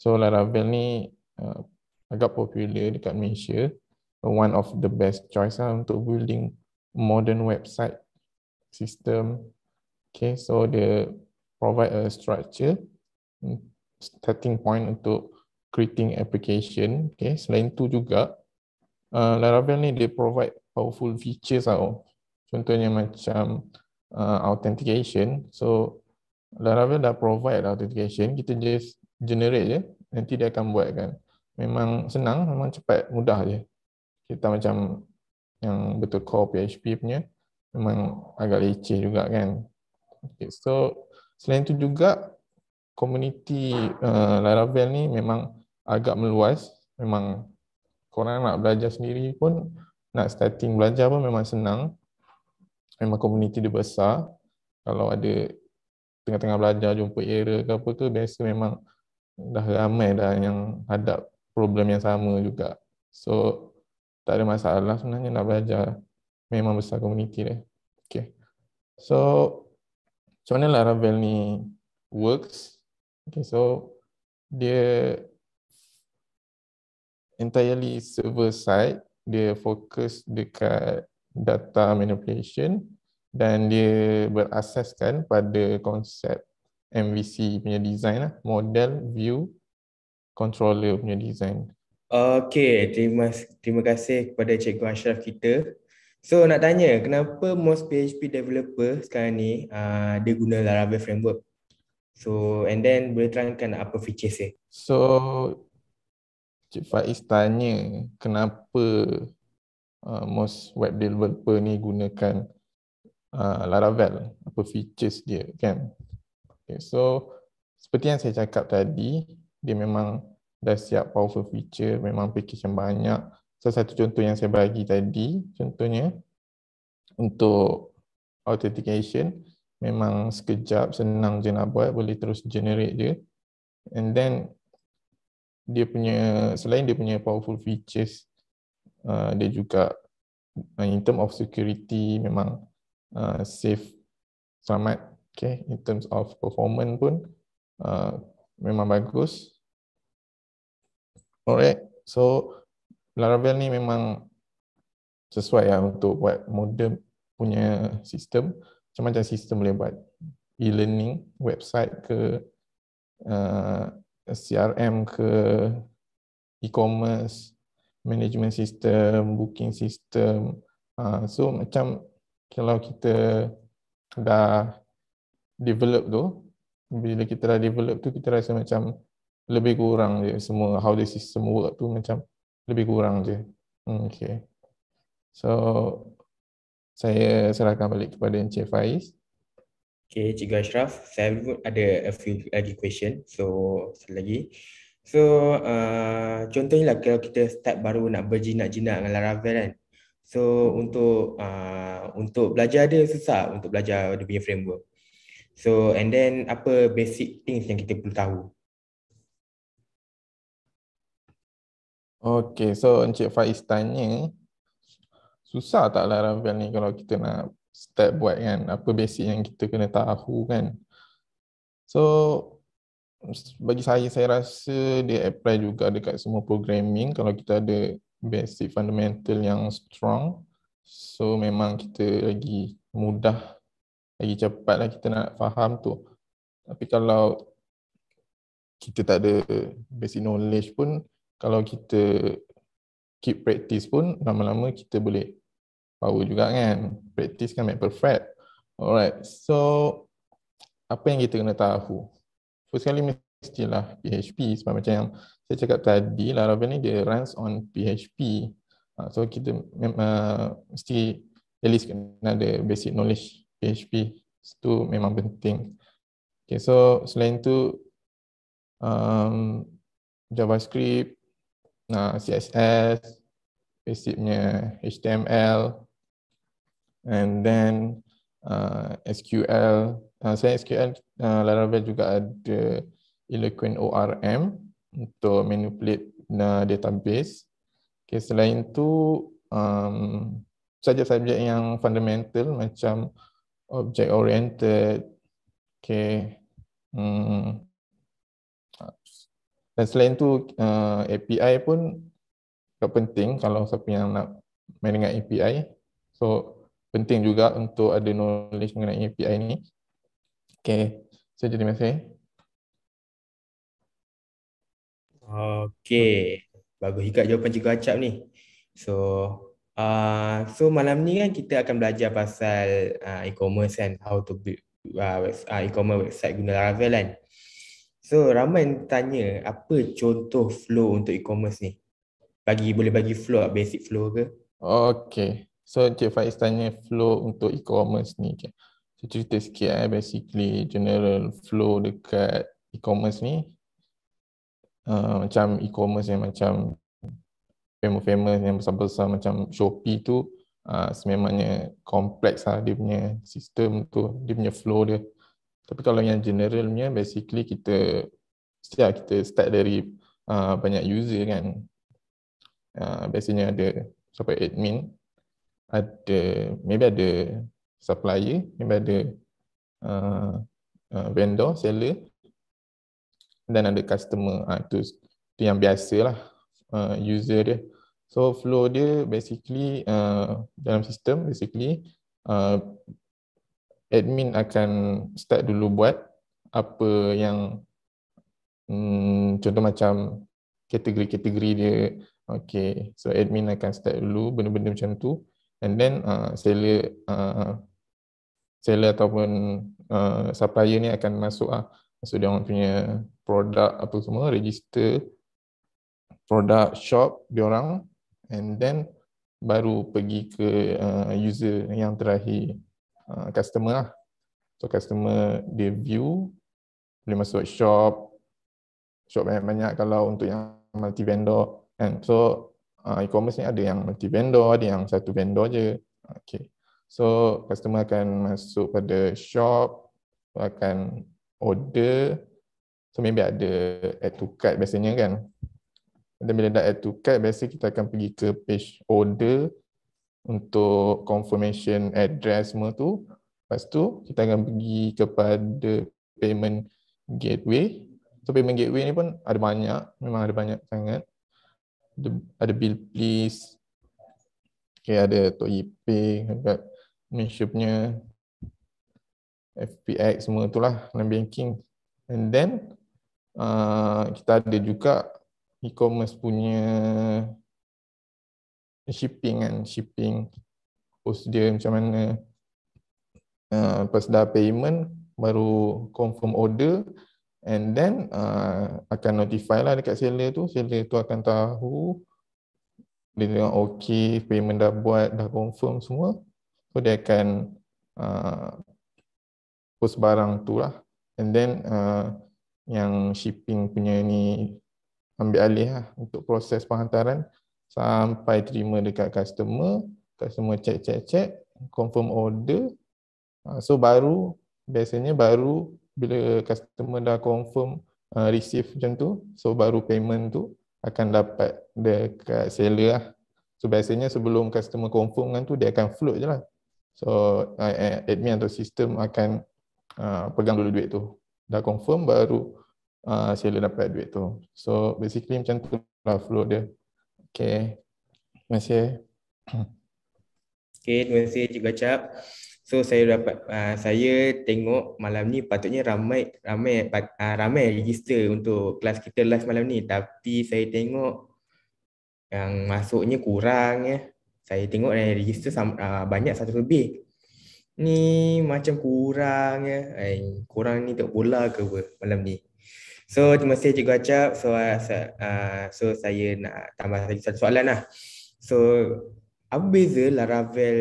So Laravel ni uh, agak popular dekat Malaysia. One of the best choice lah untuk building modern website system. Okay, so dia provide a structure mm, starting point untuk creating application. Okay, selain tu juga uh, Laravel ni dia provide powerful features tau. Contohnya macam uh, authentication. So Laravel dah provide lah authentication. Kita just generate je nanti dia akan buat kan memang senang memang cepat mudah je kita macam yang betul core PHP punya memang agak leceh juga kan okay, so selain itu juga community uh, Laravel ni memang agak meluas memang korang nak belajar sendiri pun nak starting belajar pun memang senang memang community dia besar kalau ada tengah-tengah belajar jumpa error ke apa tu biasa memang dah ramai dah yang ada problem yang sama juga. So tak ada masalah sebenarnya nak belajar memang besar komuniti dia. Okay. So macam mana Laravel ni works? Okay, so dia entirely server side, dia fokus dekat data manipulation dan dia berasaskan pada konsep MVC punya design lah. Model, view, controller punya design. Okay, terima, terima kasih kepada Cikgu Ashraf kita. So nak tanya, kenapa most PHP developer sekarang ni uh, dia guna Laravel Framework? So and then boleh terangkan apa features dia? So Cik Faiz tanya kenapa uh, most web developer ni gunakan uh, Laravel, apa features dia kan? Okay, so seperti yang saya cakap tadi, dia memang dah siap powerful feature, memang package yang banyak. So, satu contoh yang saya bagi tadi, contohnya untuk authentication, memang sekejap senang je nak buat, boleh terus generate je. And then, dia punya, selain dia punya powerful features, uh, dia juga uh, in term of security memang uh, safe, selamat okay in terms of performance pun uh, memang bagus alright so Laravel ni memang sesuai lah untuk buat modem punya sistem macam-macam sistem boleh buat e-learning website ke uh, CRM ke e-commerce management system booking system uh, so macam kalau kita dah develop tu bila kita dah develop tu kita rasa macam lebih kurang je semua how the system work tu macam lebih kurang je hmm, okay so saya serahkan balik kepada Encik Faiz Okay, Cikgu Ashraf, saya pun ada a few lagi question. So, satu lagi. So, uh, contohnya lah kalau kita start baru nak berjinak-jinak dengan Laravel kan. So, untuk uh, untuk belajar dia susah untuk belajar dia punya framework. So and then apa basic things yang kita perlu tahu? Okay, so Encik Faiz tanya, susah tak Laravel ni kalau kita nak step buat kan, apa basic yang kita kena tahu kan? So, bagi saya, saya rasa dia apply juga dekat semua programming kalau kita ada basic fundamental yang strong. So, memang kita lagi mudah lagi cepatlah kita nak faham tu. Tapi kalau kita tak ada basic knowledge pun, kalau kita keep practice pun, lama-lama kita boleh power juga kan. Practice kan make perfect. Alright, so apa yang kita kena tahu? First kali mestilah PHP sebab macam yang saya cakap tadi, Laravel ni dia runs on PHP. Ah, so kita uh, mesti at least kena ada basic knowledge PHP. Itu memang penting. Okay, so selain itu, um, JavaScript, nah uh, CSS, basicnya HTML, and then uh, SQL. Uh, saya SQL, uh, Laravel juga ada Eloquent ORM untuk manipulate na uh, database. Okay, selain itu, um, subjek-subjek yang fundamental macam object oriented okay hmm. dan selain tu uh, eh, API pun tak penting kalau siapa yang nak main dengan API so penting juga untuk ada knowledge mengenai API ni okay saya so, jadi mesej Okay, bagus ikat jawapan cikgu Acap ni. So, Uh, so malam ni kan kita akan belajar pasal uh, e-commerce kan how to build uh, e-commerce website guna Laravel kan. So ramai yang tanya apa contoh flow untuk e-commerce ni? Bagi boleh bagi flow basic flow ke? Okay. So Cik Faiz tanya flow untuk e-commerce ni. Okay. So cerita sikit eh basically general flow dekat e-commerce ni. Uh, macam e-commerce yang macam famous-famous yang besar-besar macam Shopee tu uh, sememangnya kompleks lah dia punya sistem tu, dia punya flow dia. Tapi kalau yang generalnya basically kita setiap kita start dari uh, banyak user kan. Uh, biasanya ada siapa admin, ada maybe ada supplier, maybe ada uh, uh, vendor, seller dan ada customer. Uh, tu yang biasa lah uh, user dia. So flow dia basically uh, dalam sistem basically uh, admin akan start dulu buat apa yang um, contoh macam kategori-kategori dia. Okay, so admin akan start dulu benda-benda macam tu and then uh, seller uh, seller ataupun uh, supplier ni akan masuk ah. Uh, masuk dia orang punya produk apa semua register product shop orang, and then baru pergi ke uh, user yang terakhir uh, customer lah. So customer dia view boleh masuk shop shop banyak-banyak kalau untuk yang multi vendor kan. So uh, e-commerce ni ada yang multi vendor, ada yang satu vendor je. Okay. So customer akan masuk pada shop akan order so maybe ada add to cart biasanya kan dan bila nak add to cart, biasa kita akan pergi ke page order untuk confirmation address semua tu. Lepas tu kita akan pergi kepada payment gateway. So payment gateway ni pun ada banyak, memang ada banyak sangat. Ada, ada bill please. Okay, ada Toyipay, ada Malaysia punya FPX semua tu lah, non banking. And then uh, kita ada juga e-commerce punya shipping kan, shipping post dia macam mana. Uh, ah, lepas dah payment, baru confirm order and then uh, akan notify lah dekat seller tu, seller tu akan tahu dia tengok ok, payment dah buat, dah confirm semua so dia akan uh, post barang tu lah and then uh, yang shipping punya ni ambil alih lah untuk proses penghantaran sampai terima dekat customer, customer check check check, confirm order. Ah, so baru biasanya baru bila customer dah confirm uh, receive macam tu, so baru payment tu akan dapat dekat seller lah. So biasanya sebelum customer confirm kan tu dia akan float je lah. So ah, admin atau sistem akan uh, pegang dulu duit tu. Dah confirm baru uh, sila dapat duit tu. So basically macam tu lah flow dia. Okay. Terima kasih. Okay, terima kasih juga Cap. So saya dapat uh, saya tengok malam ni patutnya ramai ramai uh, ramai register untuk kelas kita live malam ni tapi saya tengok yang masuknya kurang ya. Saya tengok yang register uh, banyak satu lebih. Ni macam kurang ya. Eh, kurang ni tak bola ke apa malam ni. So terima kasih Cikgu Acap. So, uh, uh, so saya nak tambah lagi satu soalan lah. So apa beza Laravel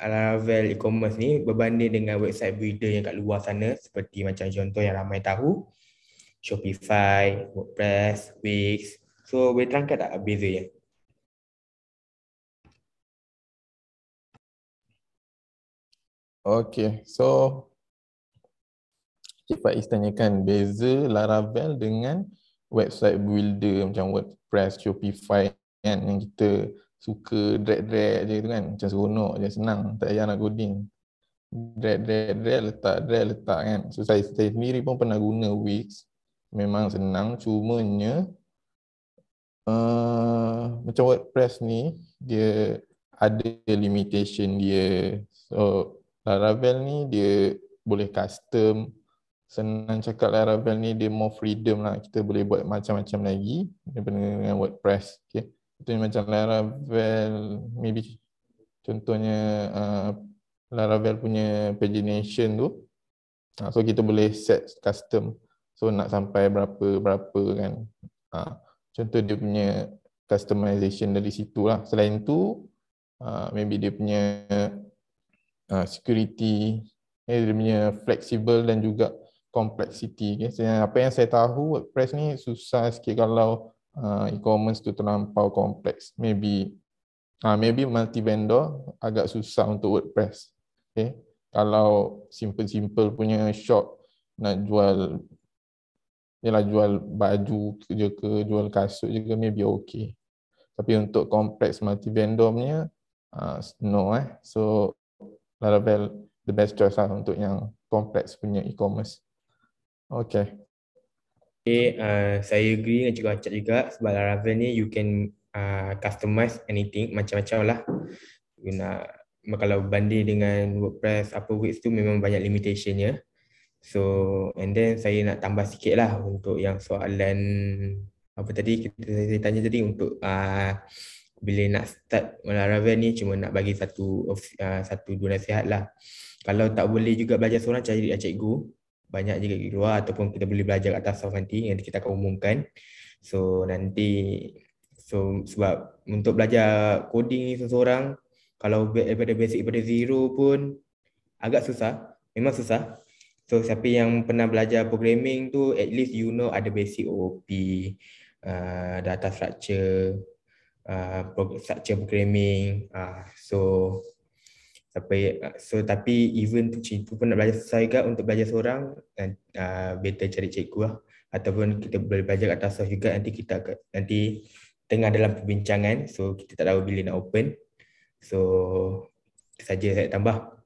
Laravel e-commerce ni berbanding dengan website builder yang kat luar sana seperti macam contoh yang ramai tahu Shopify, WordPress, Wix. So boleh terangkan tak beza ya? Okay, so Cik Faiz tanyakan beza Laravel dengan website builder macam WordPress, Shopify kan yang kita suka drag-drag je tu kan. Macam seronok je, senang. Tak payah nak coding. Drag, drag, drag, letak, drag, letak kan. So saya, saya sendiri pun pernah guna Wix. Memang senang, cumanya uh, macam WordPress ni, dia ada limitation dia. So Laravel ni dia boleh custom senang cakap Laravel ni dia more freedom lah kita boleh buat macam-macam lagi daripada dengan WordPress Okay, itu macam Laravel maybe contohnya uh, Laravel punya pagination tu uh, so kita boleh set custom so nak sampai berapa berapa kan uh, contoh dia punya customization dari situ lah selain tu uh, maybe dia punya uh, security eh, dia punya flexible dan juga complexity. Okay. Apa yang saya tahu WordPress ni susah sikit kalau uh, e-commerce tu terlampau kompleks. Maybe uh, maybe multi vendor agak susah untuk WordPress. Okay. Kalau simple-simple punya shop nak jual ialah jual baju je ke, jual kasut je ke, maybe okay. Tapi untuk kompleks multi vendor punya, uh, no eh. So, Laravel the best choice lah untuk yang kompleks punya e-commerce. Okay. Okay, uh, eh, saya agree dengan Cikgu Acak juga sebab Laravel ni you can uh, customize anything macam-macam lah. You nak, kalau banding dengan WordPress, apa Wix tu memang banyak limitationnya. So, and then saya nak tambah sikit lah untuk yang soalan apa tadi kita saya tanya tadi untuk uh, bila nak start Laravel ni cuma nak bagi satu uh, satu dua nasihat lah. Kalau tak boleh juga belajar seorang cari cikgu banyak juga di luar ataupun kita boleh belajar kat Tasawuf nanti yang kita akan umumkan. So nanti so sebab untuk belajar coding ni seseorang kalau daripada basic daripada zero pun agak susah. Memang susah. So siapa yang pernah belajar programming tu at least you know ada basic OOP, uh, data structure, uh, structure programming. Uh, so tapi uh, so tapi even tu cikgu pun nak belajar susah juga untuk belajar seorang dan uh, better cari cikgu lah ataupun kita boleh belajar atas Tasawuf juga nanti kita nanti tengah dalam perbincangan so kita tak tahu bila nak open so saja saya tambah